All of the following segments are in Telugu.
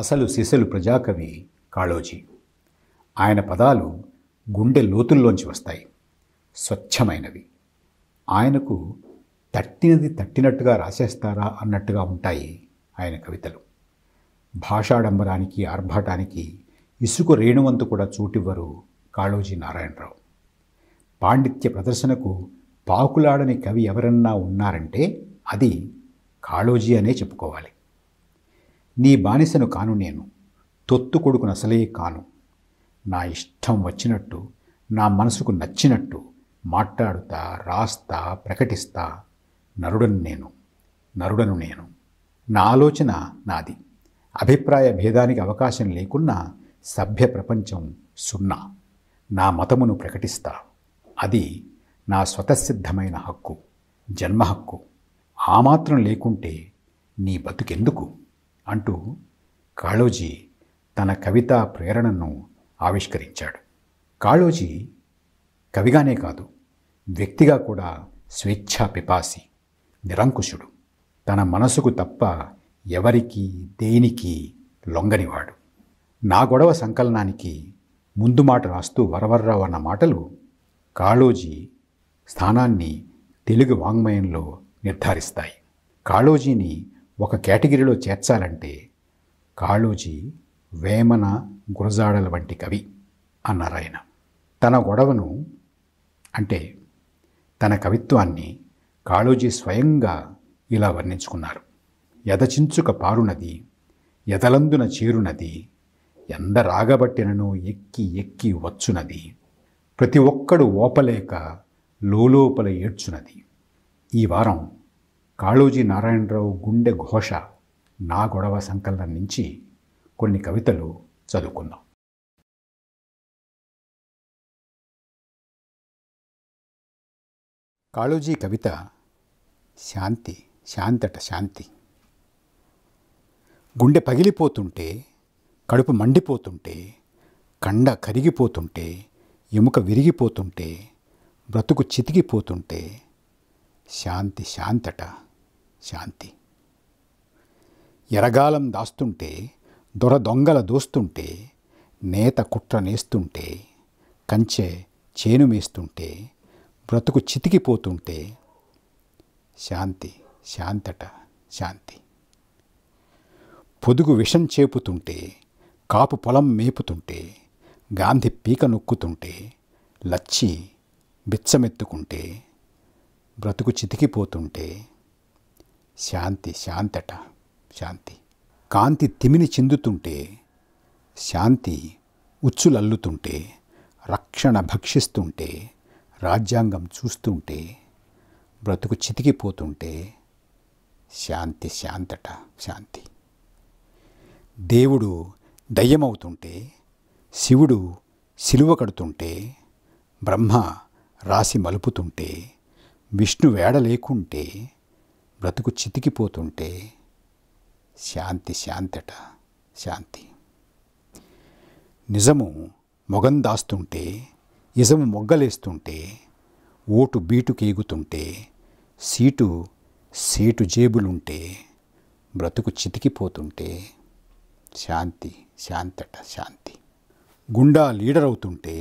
అసలు సిసలు ప్రజాకవి కాళోజీ ఆయన పదాలు గుండె లోతుల్లోంచి వస్తాయి స్వచ్ఛమైనవి ఆయనకు తట్టినది తట్టినట్టుగా రాసేస్తారా అన్నట్టుగా ఉంటాయి ఆయన కవితలు భాషాడంబరానికి ఆర్భాటానికి ఇసుక రేణువంతు కూడా చోటివ్వరు కాళోజీ నారాయణరావు పాండిత్య ప్రదర్శనకు పాకులాడని కవి ఎవరన్నా ఉన్నారంటే అది కాళోజీ అనే చెప్పుకోవాలి నీ బానిసను కాను నేను తొత్తు కొడుకును అసలే కాను నా ఇష్టం వచ్చినట్టు నా మనసుకు నచ్చినట్టు మాట్లాడుతా రాస్తా ప్రకటిస్తా నరుడను నేను నరుడను నేను నా ఆలోచన నాది అభిప్రాయ భేదానికి అవకాశం లేకున్నా సభ్య ప్రపంచం సున్నా నా మతమును ప్రకటిస్తా అది నా స్వతసిద్ధమైన హక్కు జన్మ హక్కు ఆ మాత్రం లేకుంటే నీ బతుకెందుకు అంటూ కాళోజీ తన కవితా ప్రేరణను ఆవిష్కరించాడు కాళోజీ కవిగానే కాదు వ్యక్తిగా కూడా స్వేచ్ఛా పిపాసి నిరంకుశుడు తన మనసుకు తప్ప ఎవరికి దేనికి లొంగనివాడు నా గొడవ సంకలనానికి ముందు మాట రాస్తూ వరవర్రావు అన్న మాటలు కాళోజీ స్థానాన్ని తెలుగు వాంగ్మయంలో నిర్ధారిస్తాయి కాళోజీని ఒక కేటగిరీలో చేర్చాలంటే కాళోజీ వేమన గురజాడల వంటి కవి అన్నారు ఆయన తన గొడవను అంటే తన కవిత్వాన్ని కాళోజీ స్వయంగా ఇలా వర్ణించుకున్నారు యదచించుక పారునది ఎదలందున చేరునది ఎందరాగబట్టినను ఎక్కి ఎక్కి వచ్చునది ప్రతి ఒక్కడు ఓపలేక లోలోపల ఏడ్చునది ఈ వారం కాళోజీ నారాయణరావు గుండె ఘోష నా గొడవ సంకలనం నుంచి కొన్ని కవితలు చదువుకుందాం కాళోజీ కవిత శాంతి శాంతట శాంతి గుండె పగిలిపోతుంటే కడుపు మండిపోతుంటే కండ కరిగిపోతుంటే ఎముక విరిగిపోతుంటే బ్రతుకు చితికిపోతుంటే శాంతి శాంతట శాంతి ఎరగాలం దాస్తుంటే దొర దొంగల దోస్తుంటే నేత కుట్ర నేస్తుంటే కంచె చేను మేస్తుంటే బ్రతుకు చితికిపోతుంటే శాంతి శాంతట శాంతి పొదుగు విషం చేపుతుంటే కాపు పొలం మేపుతుంటే గాంధీ పీక నొక్కుతుంటే లచ్చి బిచ్చమెత్తుకుంటే బ్రతుకు చితికిపోతుంటే శాంతి శాంతట శాంతి కాంతి తిమిని చెందుతుంటే శాంతి ఉచ్చులల్లుతుంటే రక్షణ భక్షిస్తుంటే రాజ్యాంగం చూస్తుంటే బ్రతుకు చితికిపోతుంటే శాంతి శాంతట శాంతి దేవుడు దయ్యమవుతుంటే శివుడు సిలువ కడుతుంటే బ్రహ్మ రాసి మలుపుతుంటే విష్ణు వేడ లేకుంటే బ్రతుకు చితికిపోతుంటే శాంతి శాంతట శాంతి నిజము మొగం దాస్తుంటే ఇజము మొగ్గలేస్తుంటే ఓటు కేగుతుంటే సీటు సేటు జేబులుంటే బ్రతుకు చితికిపోతుంటే శాంతి శాంతట శాంతి గుండా లీడర్ అవుతుంటే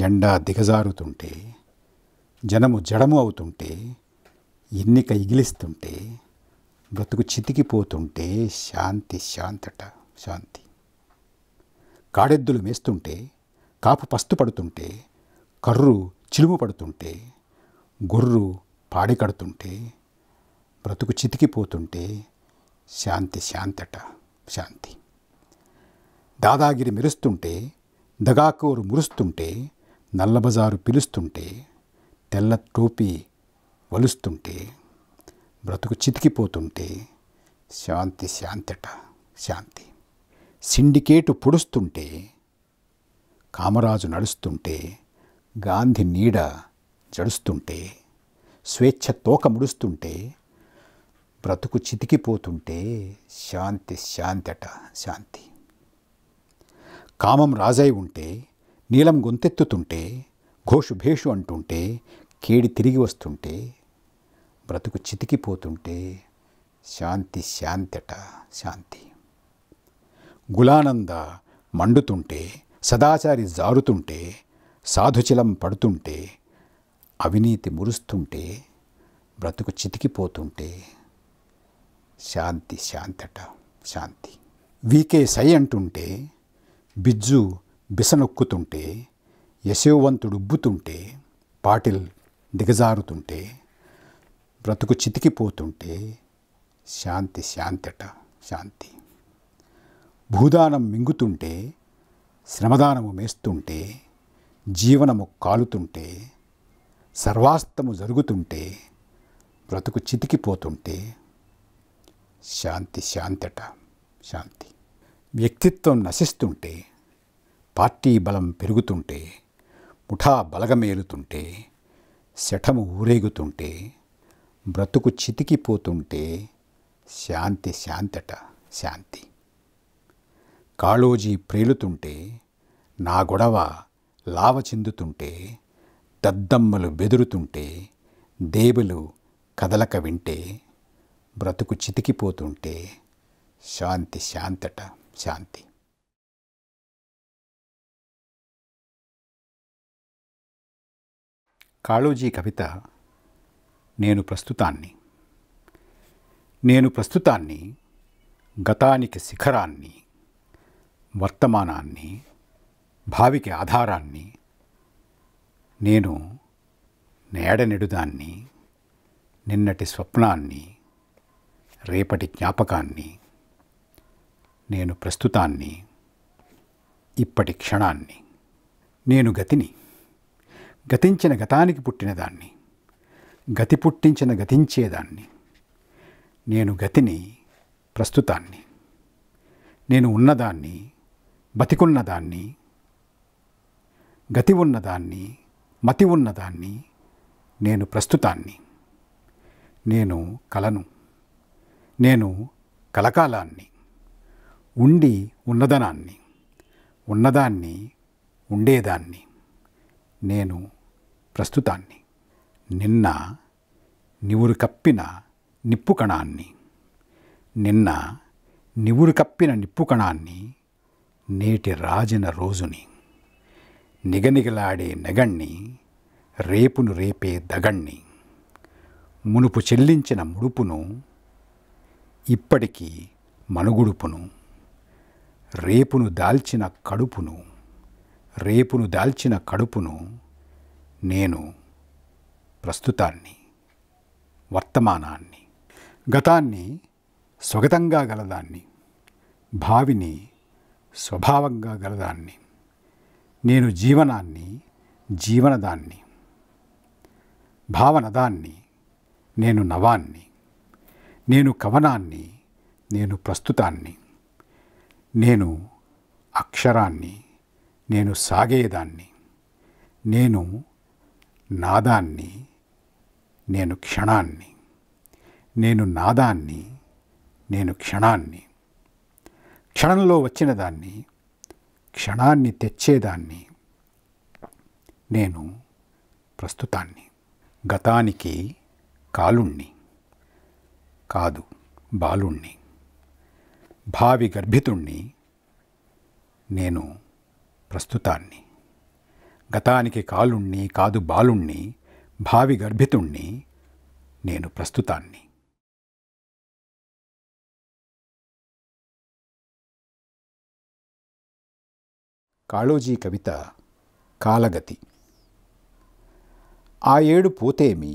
జెండా దిగజారుతుంటే జనము జడము అవుతుంటే ఎన్నిక ఇగిలిస్తుంటే బ్రతుకు చితికిపోతుంటే శాంతి శాంతట శాంతి కాడెద్దులు మేస్తుంటే కాపు పస్తు పడుతుంటే కర్రు చిలుము పడుతుంటే గొర్రు పాడి కడుతుంటే బ్రతుకు చితికిపోతుంటే శాంతి శాంతట శాంతి దాదాగిరి మెరుస్తుంటే దగాకూరు మురుస్తుంటే నల్లబజారు పిలుస్తుంటే తెల్ల టోపీ వలుస్తుంటే బ్రతుకు చితికిపోతుంటే శాంతి శాంతట శాంతి సిండికేటు పొడుస్తుంటే కామరాజు నడుస్తుంటే గాంధీ నీడ జడుస్తుంటే స్వేచ్ఛ తోక ముడుస్తుంటే బ్రతుకు చితికిపోతుంటే శాంతి శాంతట శాంతి కామం రాజై ఉంటే నీలం గొంతెత్తుతుంటే ఘోషు భేషు అంటుంటే కేడి తిరిగి వస్తుంటే బ్రతుకు చితికిపోతుంటే శాంతి శాంతట శాంతి గులానంద మండుతుంటే సదాచారి జారుతుంటే సాధుచిలం పడుతుంటే అవినీతి మురుస్తుంటే బ్రతుకు చితికిపోతుంటే శాంతి శాంతట శాంతి వీకే సై అంటుంటే బిజ్జు బిసనొక్కుతుంటే యశోవంతుడు ఉబ్బుతుంటే పాటిల్ దిగజారుతుంటే బ్రతుకు చితికిపోతుంటే శాంతి శాంతట శాంతి భూదానం మింగుతుంటే శ్రమదానము మేస్తుంటే జీవనము కాలుతుంటే సర్వాస్తము జరుగుతుంటే బ్రతుకు చితికిపోతుంటే శాంతి శాంతట శాంతి వ్యక్తిత్వం నశిస్తుంటే పార్టీ బలం పెరుగుతుంటే ముఠా బలగమేలుతుంటే శఠము ఊరేగుతుంటే బ్రతుకు చితికిపోతుంటే శాంతి శాంతట శాంతి కాళోజీ ప్రేలుతుంటే నా గొడవ లావ చెందుతుంటే దద్దమ్మలు బెదురుతుంటే దేవులు కదలక వింటే బ్రతుకు చితికిపోతుంటే శాంతి శాంతట శాంతి కాళోజీ కవిత నేను ప్రస్తుతాన్ని నేను ప్రస్తుతాన్ని గతానికి శిఖరాన్ని వర్తమానాన్ని భావికి ఆధారాన్ని నేను నేడనెడుదాన్ని నిన్నటి స్వప్నాన్ని రేపటి జ్ఞాపకాన్ని నేను ప్రస్తుతాన్ని ఇప్పటి క్షణాన్ని నేను గతిని గతించిన గతానికి పుట్టినదాన్ని దాన్ని గతి పుట్టించిన గతించేదాన్ని నేను గతిని ప్రస్తుతాన్ని నేను ఉన్నదాన్ని బతికున్నదాన్ని గతి ఉన్నదాన్ని మతి ఉన్నదాన్ని నేను ప్రస్తుతాన్ని నేను కలను నేను కలకాలాన్ని ఉండి ఉన్నదనాన్ని ఉన్నదాన్ని ఉండేదాన్ని నేను ప్రస్తుతాన్ని నిన్న నివురు కప్పిన నిప్పు కణాన్ని నిన్న నివురు కప్పిన నిప్పు కణాన్ని నేటి రాజిన రోజుని నిగనిగలాడే నెగణ్ణి రేపును రేపే దగణ్ణి మునుపు చెల్లించిన ముడుపును ఇప్పటికీ మనుగుడుపును రేపును దాల్చిన కడుపును రేపును దాల్చిన కడుపును నేను ప్రస్తుతాన్ని వర్తమానాన్ని గతాన్ని స్వగతంగా గలదాన్ని భావిని స్వభావంగా గలదాన్ని నేను జీవనాన్ని జీవనదాన్ని భావనదాన్ని నేను నవాన్ని నేను కవనాన్ని నేను ప్రస్తుతాన్ని నేను అక్షరాన్ని నేను సాగేదాన్ని నేను నాదాన్ని నేను క్షణాన్ని నేను నాదాన్ని నేను క్షణాన్ని క్షణంలో వచ్చిన దాన్ని క్షణాన్ని తెచ్చేదాన్ని నేను ప్రస్తుతాన్ని గతానికి కాలుణ్ణి కాదు బాలుణ్ణి భావి గర్భితుణ్ణి నేను ప్రస్తుతాన్ని గతానికి కాలుణ్ణి కాదు బాలుణ్ణి భావి గర్భితుణ్ణి నేను ప్రస్తుతాన్ని కాళోజీ కవిత కాలగతి ఆ ఏడు పోతేమి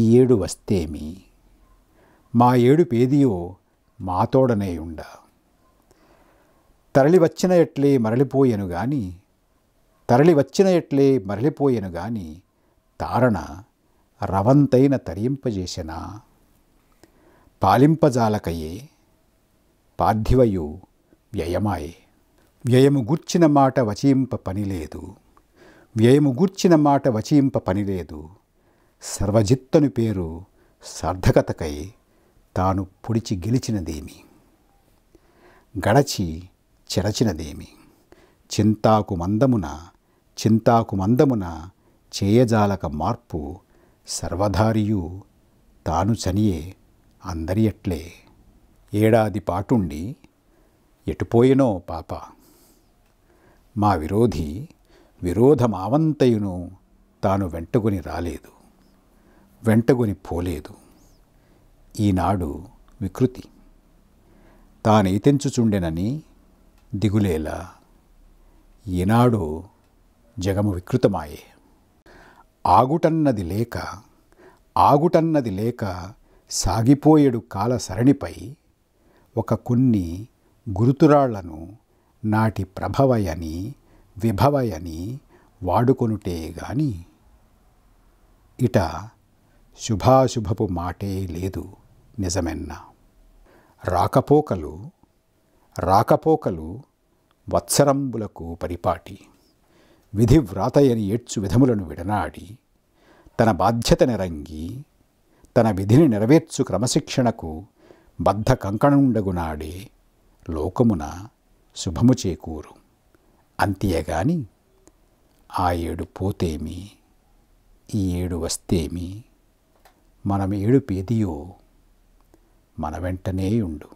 ఈ ఏడు వస్తేమి మా ఏడు పేదియో మాతోడనే ఉండ తరలివచ్చిన ఎట్లే మరలిపోయెను గాని తరలివచ్చిన ఎట్లే మరలిపోయెను గాని తారణ రవంతైన తరింపజేసిన పాలింపజాలకయే పార్థివయు వ్యయమాయే వ్యయము గూర్చిన మాట వచింప పనిలేదు వ్యయము గూర్చిన మాట వచింప పనిలేదు సర్వజిత్తను పేరు సార్థకతకై తాను పొడిచి గెలిచినదేమి గడచి చెరచినదేమి చింతాకు మందమున చింతాకు మందమున చేయజాలక మార్పు సర్వధారియు తాను చనియే అందరి ఎట్లే ఏడాది పాటుండి ఎటుపోయినో పాప మా విరోధి విరోధమావంతయును తాను వెంటగొని రాలేదు వెంటగొని పోలేదు ఈనాడు వికృతి తానైతెంచుచుండెనని దిగులేలా ఈనాడు జగము వికృతమాయే ఆగుటన్నది లేక ఆగుటన్నది లేక సాగిపోయేడు కాల సరణిపై ఒక కొన్ని గురుతురాళ్లను నాటి ప్రభవయని విభవయని వాడుకొనుటే గాని ఇట శుభాశుభపు మాటే లేదు నిజమెన్నా రాకపోకలు రాకపోకలు వత్సరంబులకు పరిపాటి విధి వ్రాతయని ఏడ్చు విధములను విడనాడి తన బాధ్యత నిరంగి తన విధిని నెరవేర్చు క్రమశిక్షణకు బద్ధ కంకణుండగునాడే లోకమున శుభము చేకూరు అంతేగాని ఆ ఏడు పోతేమి ఈ ఏడు వస్తేమి మనం ఏడు పేదియో మన వెంటనే ఉండు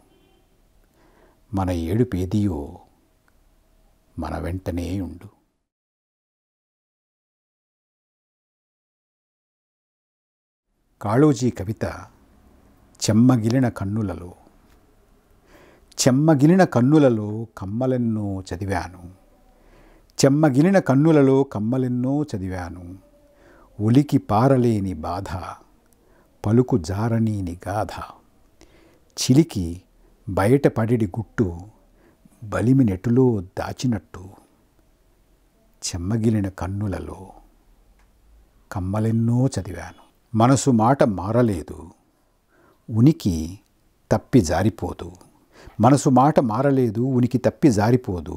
మన ఏడు పేదియో మన వెంటనే ఉండు కాళోజీ కవిత చెమ్మగిలిన కన్నులలో చెమ్మగిలిన కన్నులలో కమ్మలెన్నో చదివాను చెమ్మగిలిన కన్నులలో కమ్మలెన్నో చదివాను ఉలికి పారలేని బాధ పలుకు జారనీని గాధ చిలికి బయటపడిడి గుట్టు బలిమి నెటులో దాచినట్టు చెమ్మగిలిన కన్నులలో కమ్మలెన్నో చదివాను మనసు మాట మారలేదు ఉనికి తప్పి జారిపోదు మనసు మాట మారలేదు ఉనికి తప్పి జారిపోదు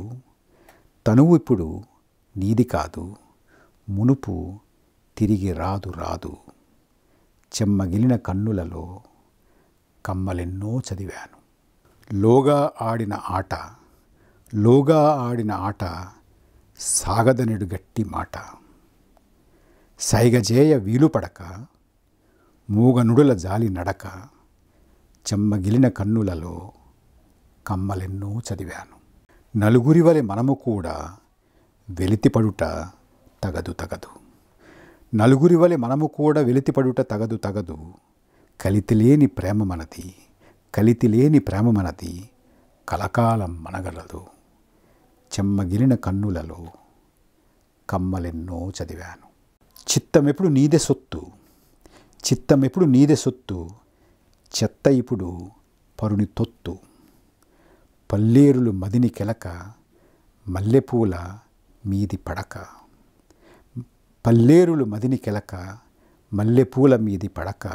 తనువు ఇప్పుడు నీది కాదు మునుపు తిరిగి రాదు రాదు చెమ్మగిలిన కన్నులలో కమ్మలెన్నో చదివాను లోగా ఆడిన ఆట లోగా ఆడిన ఆట సాగదనుడు గట్టి మాట సైగజేయ వీలుపడక మూగనుడుల జాలి నడక చెమ్మగిలిన కన్నులలో కమ్మలెన్నో చదివాను నలుగురి వలె మనము కూడా వెలితిపడుట తగదు తగదు నలుగురి వలె మనము కూడా వెలితిపడుట తగదు తగదు కలితిలేని ప్రేమ మనది కలితిలేని ప్రేమ మనది కలకాలం మనగలదు చెమ్మగిలిన కన్నులలో కమ్మలెన్నో చదివాను చిత్తమెప్పుడు నీదే సొత్తు చిత్తం ఎప్పుడు నీదే సొత్తు చెత్త ఇప్పుడు పరుని తొత్తు పల్లేరులు మదిని కెలక మల్లెపూల మీది పడక పల్లేరులు మదిని కెలక మల్లెపూల మీది పడక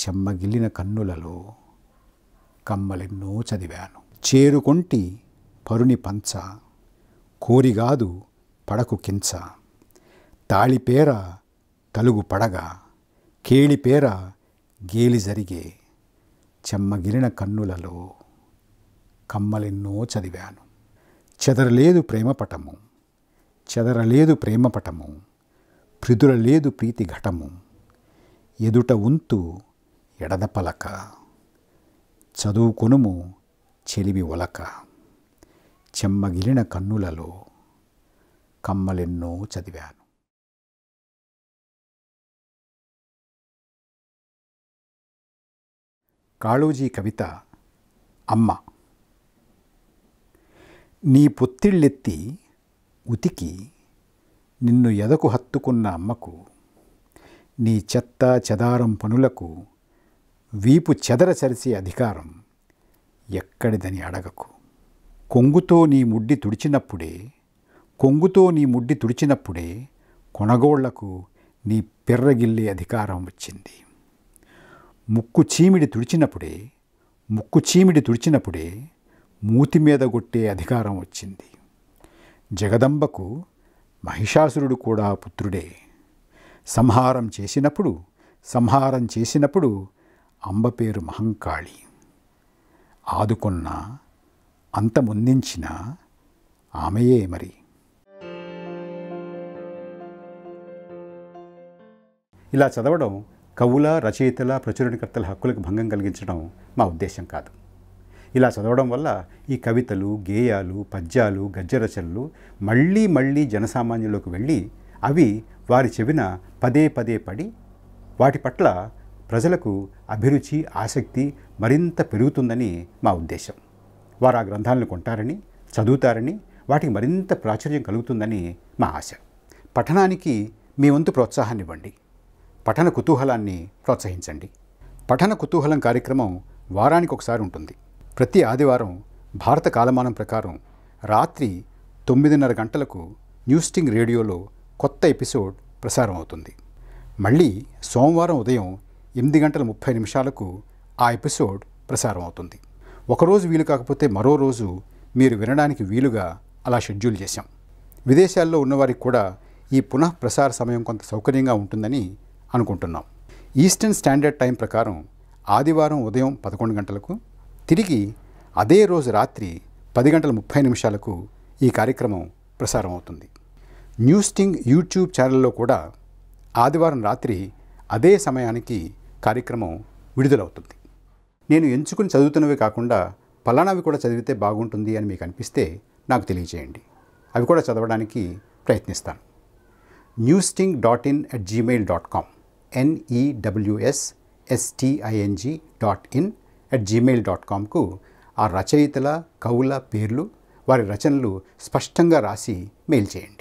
చెమ్మగిల్లిన కన్నులలో కమ్మలెన్నో చదివాను చేరుకొంటి పరుని పంచ కోరిగాదు పడకు కించ తాళిపేర తలుగు పడగా కేళిపేర గేలి జరిగే చెమ్మగిలిన కన్నులలో కమ్మలెన్నో చదివాను చెదరలేదు ప్రేమపటము చెదరలేదు ప్రేమపటము ప్రిదురలేదు ప్రీతి ఘటము ఎదుట ఉంతు ఎడదపలక చదువుకొనుము చెలివి ఒలక చెమ్మగిలిన కన్నులలో కమ్మలెన్నో చదివాను కాళోజీ కవిత అమ్మ నీ పొత్తిళ్ళెత్తి ఉతికి నిన్ను ఎదకు హత్తుకున్న అమ్మకు నీ చెత్త చెదారం పనులకు వీపు చెదర చరిసే అధికారం ఎక్కడిదని అడగకు కొంగుతో నీ ముడ్డి తుడిచినప్పుడే కొంగుతో నీ ముడ్డి తుడిచినప్పుడే కొనగోళ్లకు నీ పెర్రగిల్లే అధికారం వచ్చింది ముక్కు చీమిడి తుడిచినప్పుడే ముక్కు చీమిడి తుడిచినప్పుడే మూతి మీద కొట్టే అధికారం వచ్చింది జగదంబకు మహిషాసురుడు కూడా పుత్రుడే సంహారం చేసినప్పుడు సంహారం చేసినప్పుడు అంబ పేరు మహంకాళి ఆదుకున్న అంత ముందించిన ఆమెయే మరి ఇలా చదవడం కవుల రచయితల ప్రచురణకర్తల హక్కులకు భంగం కలిగించడం మా ఉద్దేశం కాదు ఇలా చదవడం వల్ల ఈ కవితలు గేయాలు పద్యాలు గద్యరచనలు మళ్ళీ మళ్ళీ జనసామాన్యంలోకి వెళ్ళి అవి వారి చెవిన పదే పదే పడి వాటి పట్ల ప్రజలకు అభిరుచి ఆసక్తి మరింత పెరుగుతుందని మా ఉద్దేశం వారు ఆ గ్రంథాలను కొంటారని చదువుతారని వాటికి మరింత ప్రాచుర్యం కలుగుతుందని మా ఆశ పఠనానికి మీ వంతు ప్రోత్సాహాన్ని ఇవ్వండి పఠన కుతూహలాన్ని ప్రోత్సహించండి పఠన కుతూహలం కార్యక్రమం వారానికి ఒకసారి ఉంటుంది ప్రతి ఆదివారం భారత కాలమానం ప్రకారం రాత్రి తొమ్మిదిన్నర గంటలకు న్యూస్టింగ్ రేడియోలో కొత్త ఎపిసోడ్ ప్రసారం అవుతుంది మళ్ళీ సోమవారం ఉదయం ఎనిమిది గంటల ముప్పై నిమిషాలకు ఆ ఎపిసోడ్ ప్రసారం అవుతుంది ఒకరోజు వీలు కాకపోతే మరో రోజు మీరు వినడానికి వీలుగా అలా షెడ్యూల్ చేశాం విదేశాల్లో ఉన్నవారికి కూడా ఈ పునఃప్రసార సమయం కొంత సౌకర్యంగా ఉంటుందని అనుకుంటున్నాం ఈస్టర్న్ స్టాండర్డ్ టైం ప్రకారం ఆదివారం ఉదయం పదకొండు గంటలకు తిరిగి అదే రోజు రాత్రి పది గంటల ముప్పై నిమిషాలకు ఈ కార్యక్రమం ప్రసారం అవుతుంది న్యూస్టింగ్ యూట్యూబ్ ఛానల్లో కూడా ఆదివారం రాత్రి అదే సమయానికి కార్యక్రమం విడుదలవుతుంది నేను ఎంచుకుని చదువుతున్నవి కాకుండా పలానావి కూడా చదివితే బాగుంటుంది అని మీకు అనిపిస్తే నాకు తెలియజేయండి అవి కూడా చదవడానికి ప్రయత్నిస్తాను న్యూస్టింగ్ dot in at Gmail dot com ఎన్ఈడబ్ల్యూఎస్ఎస్టీఐఎన్జీ dot in at Gmail dot కామ్కు ఆ రచయితల కవుల పేర్లు వారి రచనలు స్పష్టంగా రాసి మెయిల్ చేయండి